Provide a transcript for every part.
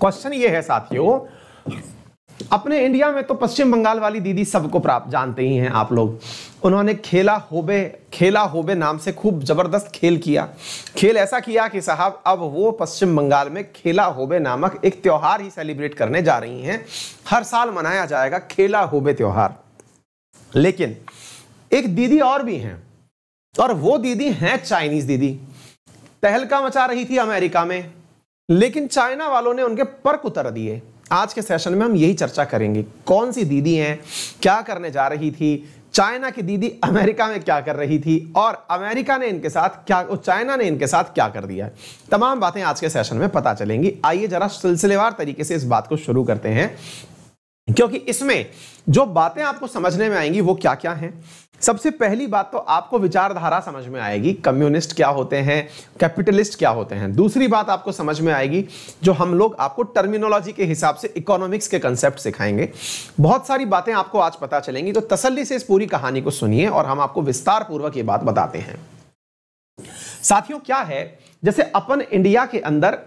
question ये है साथियों अपने इंडिया में तो पश्चिम बंगाल वाली दीदी सबको प्राप्त जानते ही हैं आप लोग उन्होंने खेला होबे खेला होबे नाम से खूब जबरदस्त खेल किया खेल ऐसा किया कि साहब अब वो पश्चिम बंगाल में खेला होबे नामक एक त्यौहार ही सेलिब्रेट करने जा रही हैं हर साल मनाया जाएगा खेला होबे त्यौहार लेकिन एक दीदी और भी हैं और वो दीदी हैं चाइनीज दीदी तहलका मचा रही थी अमेरिका में लेकिन चाइना वालों ने उनके पर्क उतर दिए आज के सेशन में हम यही चर्चा करेंगे कौन सी दीदी हैं क्या करने जा रही थी चाइना की दीदी अमेरिका में क्या कर रही थी और अमेरिका ने इनके साथ क्या चाइना ने इनके साथ क्या कर दिया तमाम बातें आज के सेशन में पता चलेंगी आइए जरा सिलसिलेवार तरीके से इस बात को शुरू करते हैं क्योंकि इसमें जो बातें आपको समझने में आएंगी वो क्या क्या हैं सबसे पहली बात तो आपको विचारधारा समझ में आएगी कम्युनिस्ट क्या होते हैं कैपिटलिस्ट क्या होते हैं दूसरी बात आपको समझ में आएगी जो हम लोग आपको टर्मिनोलॉजी के हिसाब से इकोनॉमिक्स के कंसेप्ट सिखाएंगे बहुत सारी बातें आपको आज पता चलेंगी तो तसल्ली से इस पूरी कहानी को सुनिए और हम आपको विस्तार पूर्वक ये बात बताते हैं साथियों क्या है जैसे अपन इंडिया के अंदर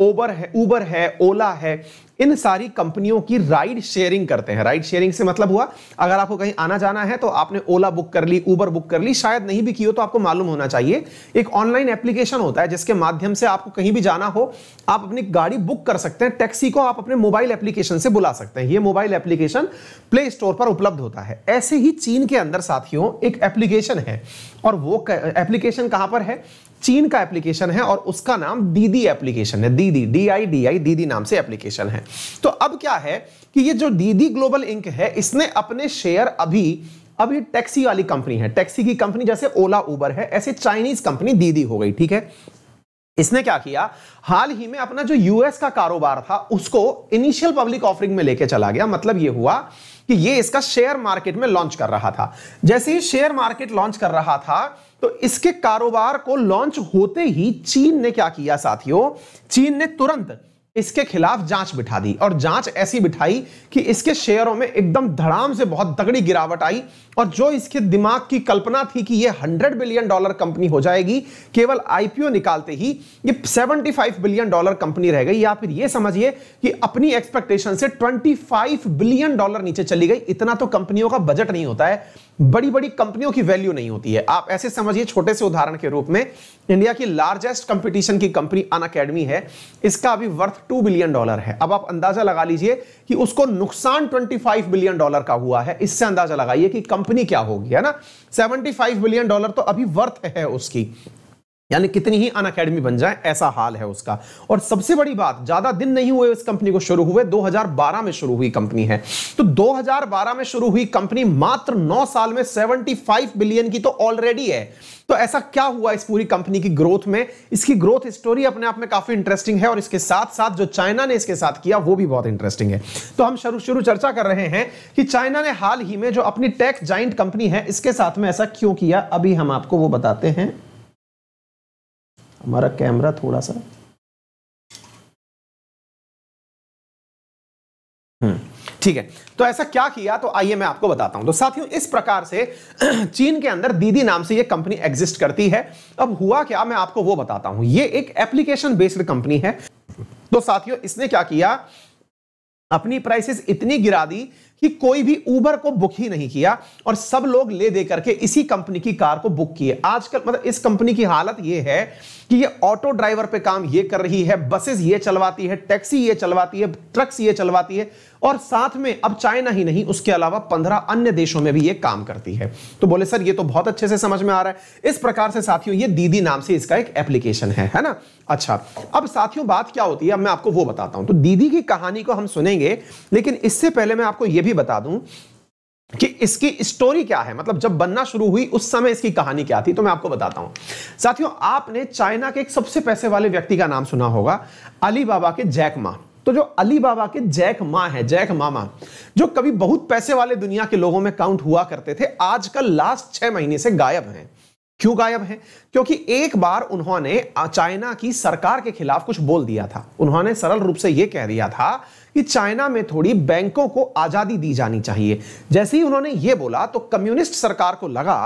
ओबर है ऊबर है ओला है इन सारी कंपनियों की राइड शेयरिंग करते हैं राइड शेयरिंग से मतलब हुआ अगर आपको कहीं आना जाना है तो आपने ओला बुक कर ली ऊबर बुक कर ली शायद नहीं भी की हो तो आपको मालूम होना चाहिए एक ऑनलाइन एप्लीकेशन होता है जिसके माध्यम से आपको कहीं भी जाना हो आप अपनी गाड़ी बुक कर सकते हैं टैक्सी को आप अपने मोबाइल एप्लीकेशन से बुला सकते हैं ये मोबाइल एप्लीकेशन प्ले स्टोर पर उपलब्ध होता है ऐसे ही चीन के अंदर साथियों एक एप्लीकेशन है और वो एप्लीकेशन कहां पर है चीन का एप्लीकेशन है और उसका नाम दीदी एप्लीकेशन है दीदी डी आई डी आई दीदी नाम से एप्लीकेशन है तो अब क्या है कि ये जो दीदी ग्लोबल इंक है इसने अपने शेयर अभी अभी टैक्सी वाली कंपनी है टैक्सी की कंपनी जैसे ओला उबर है ऐसे चाइनीज कंपनी दीदी हो गई ठीक है इसने क्या किया हाल ही में अपना जो यूएस का कारोबार था उसको इनिशियल पब्लिक ऑफरिंग में लेके चला गया मतलब ये हुआ कि ये इसका शेयर मार्केट में लॉन्च कर रहा था जैसे ही शेयर मार्केट लॉन्च कर रहा था तो इसके कारोबार को लॉन्च होते ही चीन ने क्या किया साथियों चीन ने तुरंत इसके खिलाफ जांच बिठा दी और जांच ऐसी बिठाई कि इसके शेयरों में एकदम धड़ाम से बहुत तगड़ी गिरावट आई और जो इसके दिमाग की कल्पना थी कि ये 100 बिलियन डॉलर कंपनी हो जाएगी केवल आईपीओ निकालते ही ये 75 बिलियन डॉलर कंपनी रह गई या फिर ये समझिए कि अपनी एक्सपेक्टेशन से 25 बिलियन डॉलर नीचे चली गई इतना तो कंपनियों का बजट नहीं होता है बड़ी बड़ी कंपनियों की वैल्यू नहीं होती है आप ऐसे समझिए छोटे से उदाहरण के रूप में इंडिया की लार्जेस्ट कंपटीशन की कंपनी अन अकेडमी है इसका अभी वर्थ टू बिलियन डॉलर है अब आप अंदाजा लगा लीजिए कि उसको नुकसान ट्वेंटी फाइव बिलियन डॉलर का हुआ है इससे अंदाजा लगाइए कि कंपनी क्या होगी है ना सेवेंटी फाइव बिलियन डॉलर तो अभी वर्थ है उसकी यानी कितनी ही अन अकेडमी बन जाए ऐसा हाल है उसका और सबसे बड़ी बात ज्यादा दिन नहीं हुए इस कंपनी को शुरू हुए 2012 में शुरू हुई कंपनी है तो 2012 में शुरू हुई कंपनी मात्र 9 साल में 75 बिलियन की तो ऑलरेडी है तो ऐसा क्या हुआ इस पूरी कंपनी की ग्रोथ में इसकी ग्रोथ स्टोरी अपने आप में काफी इंटरेस्टिंग है और इसके साथ साथ जो चाइना ने इसके साथ किया वो भी बहुत इंटरेस्टिंग है तो हम शुरू शुरू चर्चा कर रहे हैं कि चाइना ने हाल ही में जो अपनी टेक जाइंट कंपनी है इसके साथ में ऐसा क्यों किया अभी हम आपको वो बताते हैं हमारा कैमरा थोड़ा सा हम्म, ठीक है तो ऐसा क्या किया तो आइए मैं आपको बताता हूं तो साथियों इस प्रकार से चीन के अंदर दीदी नाम से ये कंपनी एग्जिस्ट करती है अब हुआ क्या मैं आपको वो बताता हूं ये एक एप्लीकेशन बेस्ड कंपनी है तो साथियों इसने क्या किया अपनी प्राइसेस इतनी गिरा दी कि कोई भी ऊबर को बुक ही नहीं किया और सब लोग ले दे करके इसी कंपनी की कार को बुक किए आजकल मतलब इस कंपनी की हालत यह है कि ये ऑटो ड्राइवर पे काम ये कर रही है बसेस ये चलवाती है टैक्सी ये चलवाती है ट्रक्स ये चलवाती है और साथ में अब चाइना ही नहीं उसके अलावा पंद्रह अन्य देशों में भी ये काम करती है तो बोले सर ये तो बहुत अच्छे से समझ में आ रहा है इस प्रकार से साथियों ये दीदी नाम से इसका एक एप्लीकेशन है है ना अच्छा अब साथियों बात क्या होती है अब मैं आपको वो बताता हूं तो दीदी की कहानी को हम सुनेंगे लेकिन इससे पहले मैं आपको यह भी बता दूं कि इसकी स्टोरी क्या है मतलब जब बनना शुरू हुई उस समय इसकी कहानी क्या थी तो मैं आपको बताता हूं साथियों आपने चाइना के एक सबसे पैसे वाले व्यक्ति का नाम सुना होगा अली बाबा के जैकमा तो जो अली बाबा के जैक माँ है जैक मामा जो कभी बहुत पैसे वाले दुनिया के लोगों में काउंट हुआ करते थे आजकल लास्ट छह महीने से गायब हैं क्यों गायब है क्योंकि एक बार उन्होंने चाइना की सरकार के खिलाफ कुछ बोल दिया था उन्होंने सरल रूप से यह कह दिया था कि चाइना में थोड़ी बैंकों को आजादी दी जानी चाहिए जैसे ही उन्होंने ये बोला तो कम्युनिस्ट सरकार को लगा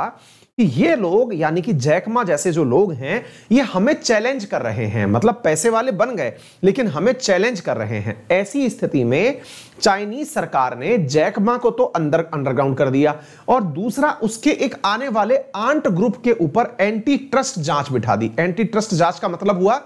कि ये लोग यानी कि जैकमा जैसे जो लोग हैं ये हमें चैलेंज कर रहे हैं मतलब पैसे वाले बन गए लेकिन हमें चैलेंज कर रहे हैं ऐसी स्थिति में चाइनीज सरकार ने जैकमा को तो अंदर अंडरग्राउंड कर दिया और दूसरा उसके एक आने वाले आंट ग्रुप के ऊपर एंटी ट्रस्ट जांच बिठा दी एंटी ट्रस्ट जांच का मतलब हुआ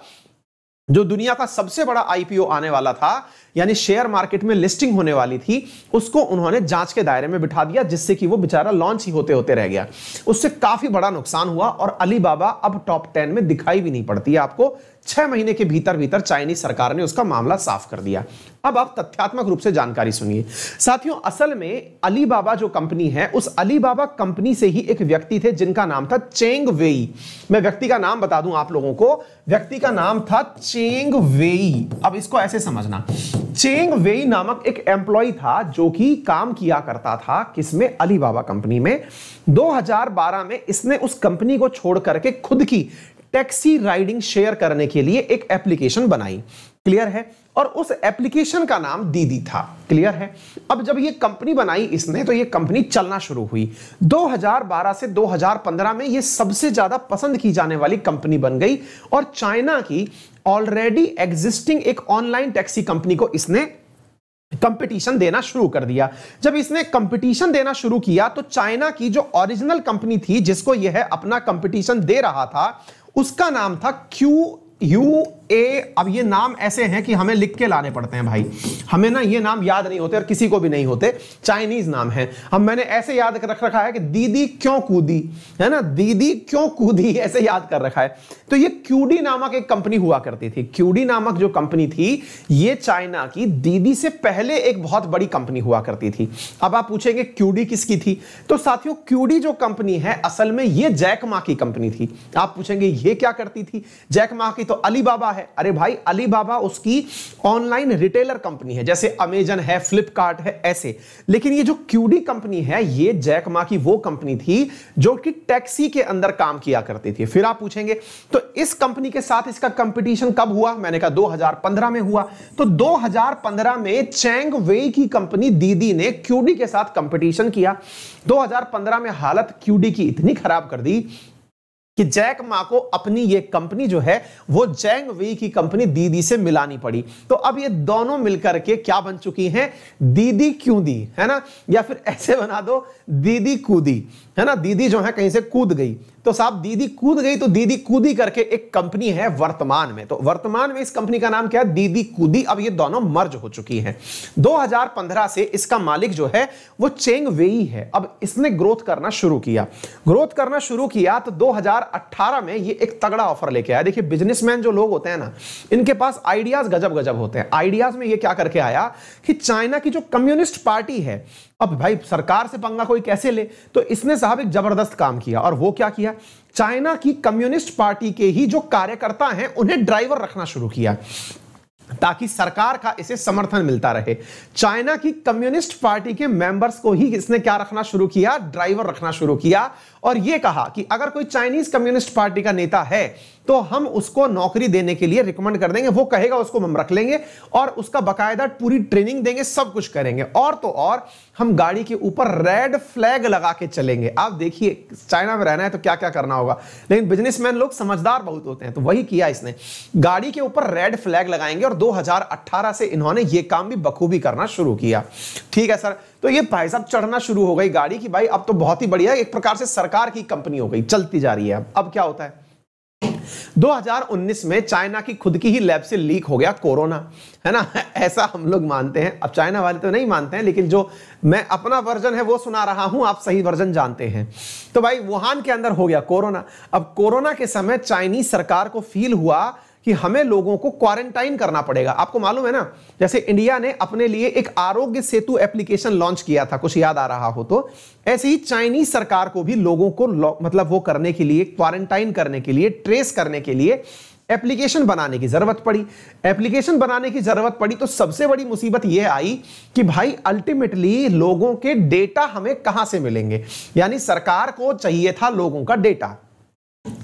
जो दुनिया का सबसे बड़ा आईपीओ आने वाला था यानी शेयर मार्केट में लिस्टिंग होने वाली थी उसको उन्होंने जांच के दायरे में बिठा दिया जिससे कि वो बेचारा लॉन्च ही होते होते रह गया उससे काफी बड़ा नुकसान हुआ और अलीबाबा अब टॉप टेन में दिखाई भी नहीं पड़ती है आपको छह महीने के भीतर भीतर चाइनीज सरकार ने उसका मामला साफ कर दिया अब आप तथ्यात्मक रूप से जानकारी सुनिए साथियों असल में अलीबाबा जो कंपनी है उस अलीबाबा कंपनी से ही एक व्यक्ति थे जिनका नाम था चेंग वेई मैं व्यक्ति का नाम बता दूं आप लोगों को व्यक्ति का नाम था चेंग वेई अब इसको ऐसे समझना चेंग वेई नामक एक एम्प्लॉय था जो कि काम किया करता था किसमें अलीबाबा कंपनी में 2012 में इसने उस कंपनी को छोड़ करके खुद की टैक्सी राइडिंग शेयर करने के लिए एक एप्लीकेशन बनाई क्लियर है और उस एप्लीकेशन का नाम दीदी था क्लियर है अब जब ये कंपनी बनाई इसने तो ये कंपनी चलना शुरू हुई 2012 से 2015 में ये सबसे ज्यादा पसंद की जाने वाली कंपनी बन गई और चाइना की ऑलरेडी एग्जिस्टिंग एक ऑनलाइन टैक्सी कंपनी को इसने कंपटीशन देना शुरू कर दिया जब इसने कंपटीशन देना शुरू किया तो चाइना की जो ओरिजिनल कंपनी थी जिसको यह अपना कंपटीशन दे रहा था उसका नाम था क्यू यू ए अब ये नाम ऐसे हैं कि हमें लिख के लाने पड़ते हैं भाई हमें ना ये नाम याद नहीं होते और किसी को भी नहीं होते चाइनीज नाम है अब मैंने ऐसे याद कर रख रखा है कि दीदी क्यों कूदी है ना दीदी क्यों कूदी ऐसे याद कर रखा है तो ये क्यूडी नामक एक कंपनी हुआ करती थी क्यूडी नामक जो कंपनी थी ये चाइना की दीदी से पहले एक बहुत बड़ी कंपनी हुआ करती थी अब आप पूछेंगे क्यूडी किसकी थी तो साथियों क्यूडी जो कंपनी है असल में ये जैकमा की कंपनी थी आप पूछेंगे ये क्या करती थी जैकमा की तो अलीबाबा है अरे भाई अलीबाबा उसकी ऑनलाइन रिटेलर कंपनी है जैसे अमेजन है फ्लिपकार्ट है ऐसे लेकिन ये जो क्यूडी कंपनी है ये जैक मा की वो कंपनी थी जो कि टैक्सी के अंदर काम किया करती थी फिर आप पूछेंगे तो इस कंपनी के साथ इसका कंपटीशन कब हुआ मैंने कहा 2015 में हुआ तो 2015 में चैंग वे की कंपनी दीदी ने क्यूडी के साथ कंपटीशन किया 2015 में हालत क्यूडी की इतनी खराब कर दी कि जैक मा को अपनी ये कंपनी जो है वो जैंग वे की कंपनी दीदी से मिलानी पड़ी तो अब ये दोनों मिलकर के क्या बन चुकी हैं दीदी क्यों दी है ना या फिर ऐसे बना दो दीदी कूदी है ना दीदी जो है कहीं से कूद गई तो साहब दीदी कूद गई तो दीदी कूदी करके एक कंपनी है वर्तमान में तो वर्तमान में इस कंपनी का नाम क्या है दीदी कूदी अब ये दोनों मर्ज हो चुकी है 2015 से इसका मालिक जो है वो चेंग वेई है अब इसने ग्रोथ करना शुरू किया ग्रोथ करना शुरू किया तो 2018 में ये एक तगड़ा ऑफर लेके आया देखिए बिजनेसमैन जो लोग होते हैं ना इनके पास आइडियाज गजब गजब होते हैं आइडियाज में ये क्या करके आया कि चाइना की जो कम्युनिस्ट पार्टी है अब भाई सरकार से पंगा कोई कैसे ले तो इसने साहब एक जबरदस्त काम किया और वो क्या किया चाइना की कम्युनिस्ट पार्टी के ही जो कार्यकर्ता हैं उन्हें ड्राइवर रखना शुरू किया ताकि सरकार का इसे समर्थन मिलता रहे चाइना की कम्युनिस्ट पार्टी के मेंबर्स को ही इसने क्या रखना शुरू किया ड्राइवर रखना शुरू किया और यह कहा कि अगर कोई चाइनीज कम्युनिस्ट पार्टी का नेता है तो हम उसको नौकरी देने के लिए रिकमेंड कर देंगे वो कहेगा उसको हम रख लेंगे और उसका बाकायदा पूरी ट्रेनिंग देंगे सब कुछ करेंगे और तो और हम गाड़ी के ऊपर रेड फ्लैग लगा के चलेंगे आप देखिए चाइना में रहना है तो क्या क्या करना होगा लेकिन बिजनेसमैन लोग समझदार बहुत होते हैं तो वही किया इसने गाड़ी के ऊपर रेड फ्लैग लगाएंगे और 2018 से इन्होंने ये काम भी बखूबी करना शुरू किया ठीक है सर तो ये भाई साहब चढ़ना शुरू हो गई गाड़ी की भाई अब तो बहुत ही बढ़िया एक प्रकार से सरकार की कंपनी हो गई चलती जा रही है अब क्या होता है 2019 में चाइना की खुद की ही लैब से लीक हो गया कोरोना है ना ऐसा हम लोग मानते हैं अब चाइना वाले तो नहीं मानते हैं लेकिन जो मैं अपना वर्जन है वो सुना रहा हूं आप सही वर्जन जानते हैं तो भाई वुहान के अंदर हो गया कोरोना अब कोरोना के समय चाइनीज सरकार को फील हुआ कि हमें लोगों को क्वारंटाइन करना पड़ेगा आपको मालूम है ना जैसे इंडिया ने अपने लिए एक आरोग्य सेतु एप्लीकेशन लॉन्च किया था कुछ याद आ रहा हो तो ऐसे ही चाइनीज सरकार को भी लोगों को मतलब वो करने के लिए क्वारंटाइन करने के लिए ट्रेस करने के लिए एप्लीकेशन बनाने की जरूरत पड़ी एप्लीकेशन बनाने की जरूरत पड़ी तो सबसे बड़ी मुसीबत यह आई कि भाई अल्टीमेटली लोगों के डेटा हमें कहां से मिलेंगे यानी सरकार को चाहिए था लोगों का डेटा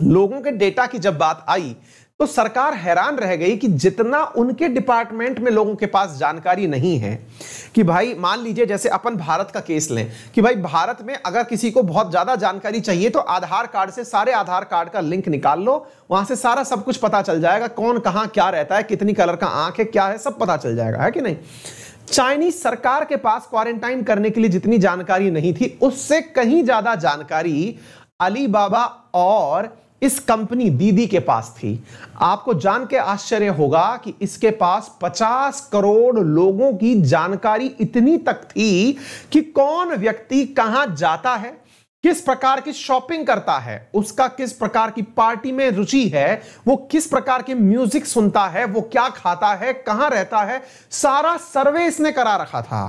लोगों के डेटा की जब बात आई तो सरकार हैरान रह गई कि जितना उनके डिपार्टमेंट में लोगों के पास जानकारी नहीं है कि भाई मान लीजिए जैसे अपन भारत का केस लें कि भाई भारत में अगर किसी को बहुत ज़्यादा जानकारी चाहिए तो आधार कार्ड से सारे आधार कार्ड का लिंक निकाल लो वहां से सारा सब कुछ पता चल जाएगा कौन कहां क्या रहता है कितनी कलर का आंख है क्या है सब पता चल जाएगा है कि नहीं चाइनीज सरकार के पास क्वारंटाइन करने के लिए जितनी जानकारी नहीं थी उससे कहीं ज्यादा जानकारी अलीबाबा और इस कंपनी दीदी के पास थी आपको जान के आश्चर्य होगा कि इसके पास 50 करोड़ लोगों की जानकारी इतनी तक थी कि कौन व्यक्ति कहां जाता है किस प्रकार की शॉपिंग करता है उसका किस प्रकार की पार्टी में रुचि है वो किस प्रकार के म्यूजिक सुनता है वो क्या खाता है कहां रहता है सारा सर्वे इसने करा रखा था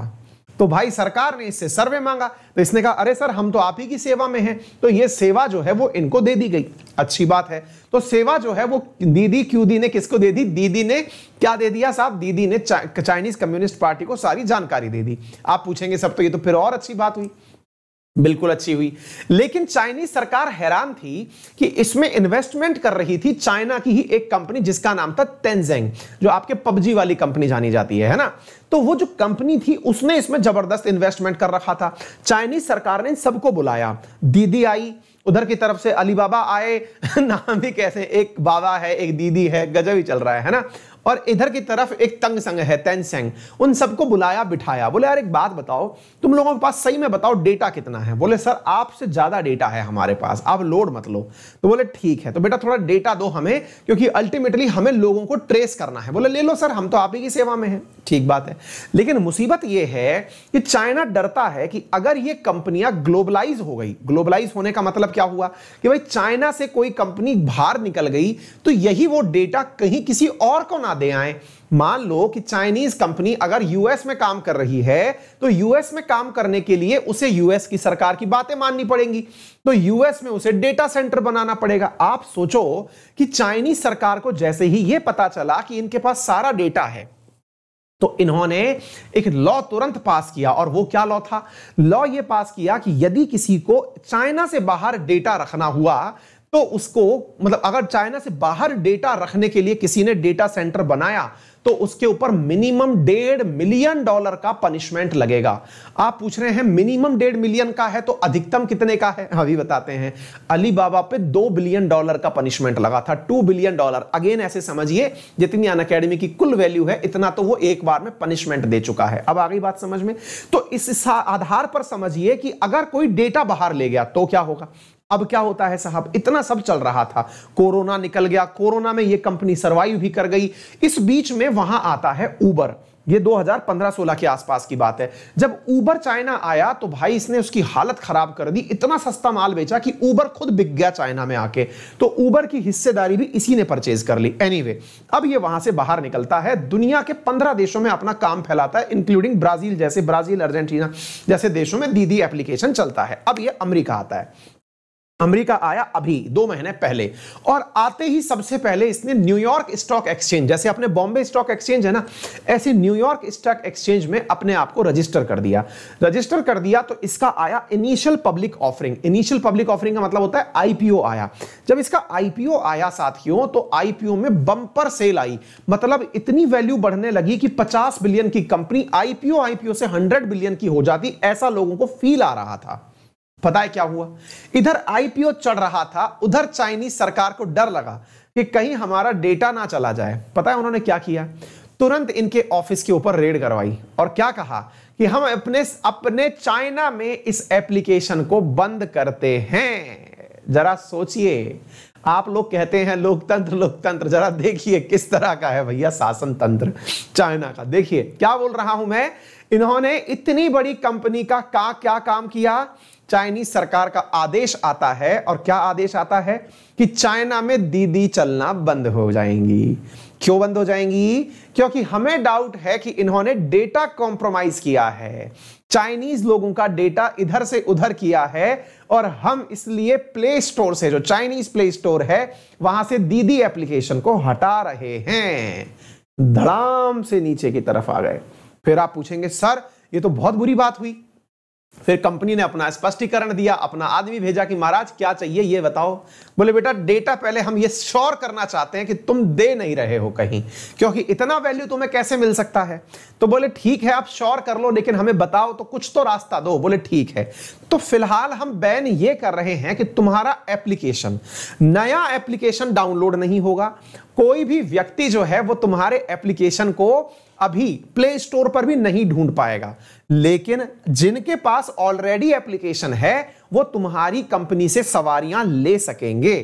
तो भाई सरकार ने इससे सर्वे मांगा तो इसने कहा अरे सर हम तो आप ही की सेवा में हैं तो ये सेवा जो है वो इनको दे दी गई अच्छी बात है तो सेवा जो है वो दीदी क्यूदी ने किसको दे दी दीदी ने क्या दे दिया साहब दीदी ने चाइनीज कम्युनिस्ट पार्टी को सारी जानकारी दे दी आप पूछेंगे सब तो ये तो फिर और अच्छी बात हुई बिल्कुल अच्छी हुई लेकिन चाइनीज सरकार हैरान थी कि इसमें इन्वेस्टमेंट कर रही थी चाइना की ही एक कंपनी जिसका नाम था तेंजेंग जो आपके पबजी वाली कंपनी जानी जाती है है ना तो वो जो कंपनी थी उसने इसमें जबरदस्त इन्वेस्टमेंट कर रखा था चाइनीज सरकार ने सबको बुलाया दीदी आई उधर की तरफ से अली बाबा आए नाम भी कैसे एक बाबा है एक दीदी है गजब ही चल रहा है, है ना और इधर की तरफ एक तंग संग है सेंग उन सबको बुलाया बिठाया बोले यार एक बात बताओ तुम लोगों के पास सही में बताओ डेटा कितना है बोले सर आपसे ज़्यादा डेटा है हमारे पास आप लोड मत लो तो बोले ठीक है तो बेटा थोड़ा डेटा दो हमें क्योंकि अल्टीमेटली हमें लोगों को ट्रेस करना है बोले ले लो सर हम तो आप ही की सेवा में है ठीक बात है लेकिन मुसीबत यह है कि चाइना डरता है कि अगर ये कंपनियां ग्लोबलाइज हो गई ग्लोबलाइज होने का मतलब क्या हुआ कि भाई चाइना से कोई कंपनी बाहर निकल गई तो यही वो डेटा कहीं किसी और को ना दे आए मान लो कि चाइनीज कंपनी अगर यूएस में काम कर रही है तो यूएस में काम करने के लिए उसे यूएस की सरकार की बातें माननी पड़ेंगी तो यूएस में उसे डेटा सेंटर बनाना पड़ेगा आप सोचो कि चाइनीज सरकार को जैसे ही यह पता चला कि इनके पास सारा डेटा है तो इन्होंने एक लॉ तुरंत पास किया और वो क्या लॉ था लॉ ये पास किया कि यदि किसी को चाइना से बाहर डेटा रखना हुआ तो उसको मतलब अगर चाइना से बाहर डेटा रखने के लिए किसी ने डेटा सेंटर बनाया तो उसके ऊपर मिनिमम डेढ़ मिलियन डॉलर का पनिशमेंट लगेगा आप पूछ रहे हैं मिनिमम डेढ़ मिलियन का है तो अधिकतम कितने का है अभी बताते हैं अली बाबा पे दो बिलियन डॉलर का पनिशमेंट लगा था टू बिलियन डॉलर अगेन ऐसे समझिए जितनी अन अकेडमी की कुल वैल्यू है इतना तो वो एक बार में पनिशमेंट दे चुका है अब आगे बात समझ में तो इस आधार पर समझिए कि अगर कोई डेटा बाहर ले गया तो क्या होगा अब क्या होता है साहब इतना सब चल रहा था कोरोना निकल गया कोरोना में ये कंपनी सरवाइव भी कर गई इस बीच में वहां आता है ऊबर ये 2015-16 के आसपास की बात है जब ऊबर चाइना आया तो भाई इसने उसकी हालत खराब कर दी इतना सस्ता माल बेचा कि ऊबर खुद बिक गया चाइना में आके तो ऊबर की हिस्सेदारी भी इसी ने परचेज कर ली एनीवे anyway, अब ये वहां से बाहर निकलता है दुनिया के 15 देशों में अपना काम फैलाता है इंक्लूडिंग ब्राजील जैसे ब्राजील अर्जेंटीना जैसे देशों में दीदी एप्लीकेशन चलता है अब यह अमरीका आता है अमेरिका आया अभी दो महीने पहले और आते ही सबसे पहले इसने न्यूयॉर्क स्टॉक एक्सचेंज जैसे अपने बॉम्बे स्टॉक एक्सचेंज है ना ऐसे न्यूयॉर्क स्टॉक एक्सचेंज में अपने आप को रजिस्टर कर दिया रजिस्टर कर दिया तो इसका आया initial public offering initial public offering का मतलब होता है आईपीओ आया जब इसका आईपीओ आया साथियों तो आईपीओ में बंपर सेल आई मतलब इतनी वैल्यू बढ़ने लगी कि पचास बिलियन की कंपनी आईपीओ आईपीओ से हंड्रेड बिलियन की हो जाती ऐसा लोगों को फील आ रहा था पता है क्या हुआ इधर आईपीओ चढ़ रहा था उधर चाइनीज सरकार को डर लगा कि कहीं हमारा डेटा ना चला जाए पता है उन्होंने क्या किया तुरंत इनके ऑफिस के ऊपर रेड करवाई और क्या कहा कि हम अपने अपने चाइना में इस एप्लीकेशन को बंद करते हैं जरा सोचिए आप लोग कहते हैं लोकतंत्र लोकतंत्र जरा देखिए किस तरह का है भैया शासन तंत्र चाइना का देखिए क्या बोल रहा हूं मैं इन्होंने इतनी बड़ी कंपनी का क्या क्या काम किया चाइनीज सरकार का आदेश आता है और क्या आदेश आता है कि चाइना में दीदी चलना बंद हो जाएंगी क्यों बंद हो जाएंगी क्योंकि हमें डाउट है कि इन्होंने डेटा कॉम्प्रोमाइज किया है चाइनीज लोगों का डेटा इधर से उधर किया है और हम इसलिए प्ले स्टोर से जो चाइनीज प्ले स्टोर है वहां से दीदी एप्लीकेशन को हटा रहे हैं धड़ाम से नीचे की तरफ आ गए फिर आप पूछेंगे सर ये तो बहुत बुरी बात हुई फिर कंपनी ने अपना स्पष्टीकरण दिया अपना आदमी भेजा कि महाराज क्या चाहिए ये बताओ बोले बेटा डेटा पहले हम ये श्योर करना चाहते हैं कि तुम दे नहीं रहे हो कहीं क्योंकि इतना वैल्यू तुम्हें कैसे मिल सकता है तो बोले ठीक है आप श्योर कर लो लेकिन हमें बताओ तो कुछ तो रास्ता दो बोले ठीक है तो फिलहाल हम बैन ये कर रहे हैं कि तुम्हारा एप्लीकेशन नया एप्लीकेशन डाउनलोड नहीं होगा कोई भी व्यक्ति जो है वो तुम्हारे एप्लीकेशन को अभी प्ले स्टोर पर भी नहीं ढूंढ पाएगा लेकिन जिनके पास ऑलरेडी एप्लीकेशन है वो तुम्हारी कंपनी से सवारियां ले सकेंगे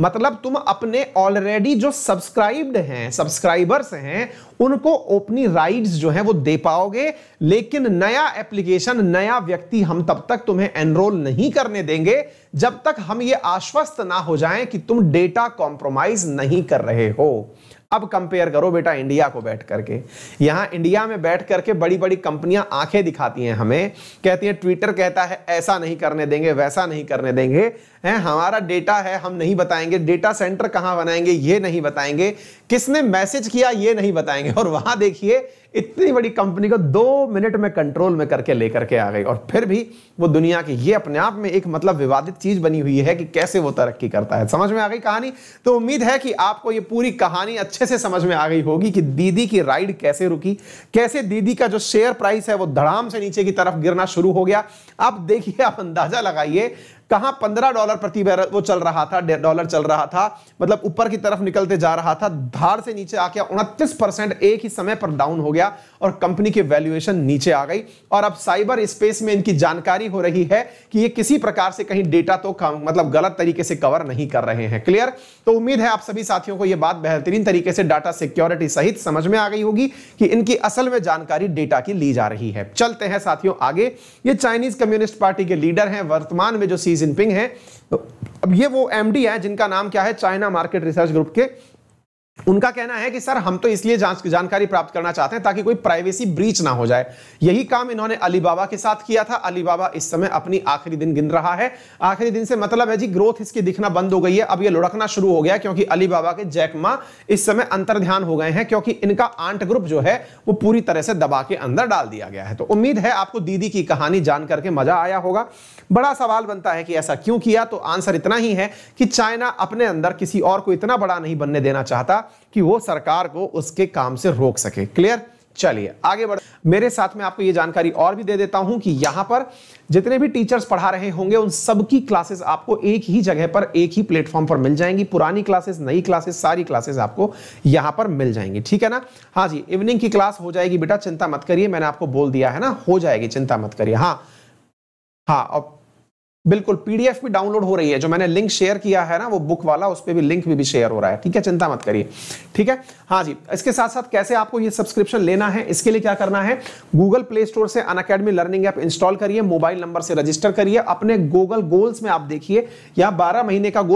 मतलब तुम अपने ऑलरेडी जो सब्सक्राइब्ड हैं सब्सक्राइबर्स हैं उनको ओपनी राइड्स जो हैं वो दे पाओगे लेकिन नया एप्लीकेशन नया व्यक्ति हम तब तक तुम्हें एनरोल नहीं करने देंगे जब तक हम ये आश्वस्त ना हो जाएं कि तुम डेटा कॉम्प्रोमाइज नहीं कर रहे हो अब कंपेयर करो बेटा इंडिया को बैठ करके यहां इंडिया में बैठ करके बड़ी बड़ी कंपनियां आंखें दिखाती हैं हमें कहती हैं ट्विटर कहता है ऐसा नहीं करने देंगे वैसा नहीं करने देंगे है हमारा डेटा है हम नहीं बताएंगे डेटा सेंटर कहाँ बनाएंगे ये नहीं बताएंगे किसने मैसेज किया ये नहीं बताएंगे और वहां देखिए इतनी बड़ी कंपनी को दो मिनट में कंट्रोल में करके लेकर के आ गई और फिर भी वो दुनिया की ये अपने आप में एक मतलब विवादित चीज बनी हुई है कि कैसे वो तरक्की करता है समझ में आ गई कहानी तो उम्मीद है कि आपको ये पूरी कहानी अच्छे से समझ में आ गई होगी कि दीदी की राइड कैसे रुकी कैसे दीदी का जो शेयर प्राइस है वो धड़ाम से नीचे की तरफ गिरना शुरू हो गया आप देखिए आप अंदाजा लगाइए कहां पंद्रह डॉलर प्रति बैरल वो चल रहा था डॉलर चल रहा था मतलब ऊपर की तरफ निकलते जा रहा था धार से नीचे आके उनतीस परसेंट एक ही समय पर डाउन हो गया और कंपनी की वैल्यूएशन नीचे आ गई और अब साइबर स्पेस में इनकी जानकारी हो रही है कि ये किसी प्रकार से कहीं डेटा तो मतलब गलत तरीके से कवर नहीं कर रहे हैं क्लियर तो उम्मीद है आप सभी साथियों को यह बात बेहतरीन तरीके से डाटा सिक्योरिटी सहित समझ में आ गई होगी कि इनकी असल में जानकारी डेटा की ली जा रही है चलते हैं साथियों आगे ये चाइनीज कम्युनिस्ट पार्टी के लीडर हैं वर्तमान में जो सी जिनपिंग है अब ये वो एमडी है जिनका नाम क्या है चाइना मार्केट रिसर्च ग्रुप के उनका कहना है कि सर हम तो इसलिए जानकारी प्राप्त करना चाहते हैं ताकि कोई प्राइवेसी ब्रीच ना हो जाए यही काम इन्होंने अलीबाबा के साथ किया था अलीबाबा इस समय अपनी आखिरी दिन गिन रहा है आखिरी दिन से मतलब है जी ग्रोथ इसकी दिखना बंद हो गई है अब ये लुढ़कना शुरू हो गया क्योंकि अलीबाबा के जैकमा इस समय अंतर ध्यान हो गए हैं क्योंकि इनका आंट ग्रुप जो है वो पूरी तरह से दबा के अंदर डाल दिया गया है तो उम्मीद है आपको दीदी की कहानी जान करके मजा आया होगा बड़ा सवाल बनता है कि ऐसा क्यों किया तो आंसर इतना ही है कि चाइना अपने अंदर किसी और को इतना बड़ा नहीं बनने देना चाहता कि वो सरकार को उसके काम से रोक सके क्लियर चलिए आगे बढ़ मेरे साथ में आपको ये जानकारी और भी दे देता हूं कि यहां पर जितने भी टीचर्स पढ़ा रहे होंगे उन सबकी क्लासेस आपको एक ही जगह पर एक ही प्लेटफॉर्म पर मिल जाएंगी पुरानी क्लासेस नई क्लासेस सारी क्लासेस आपको यहां पर मिल जाएंगी ठीक है ना हाँ जी इवनिंग की क्लास हो जाएगी बेटा चिंता मत करिए मैंने आपको बोल दिया है ना हो जाएगी चिंता मत करिए हाँ हाँ और बिल्कुल पीडीएफ भी डाउनलोड हो रही है जो मैंने लिंक शेयर किया है ना वो बुक वाला उस पर भी लिंक भी, भी शेयर हो रहा है ठीक है चिंता मत करिए ठीक है हाँ जी इसके साथ साथ कैसे आपको ये सब्सक्रिप्शन लेना है इसके लिए क्या करना है गूगल प्ले स्टोर से Unacademy learning app install करिए मोबाइल नंबर से रजिस्टर करिए अपने गूगल गोल्स में आप देखिए या बारह महीने का गोल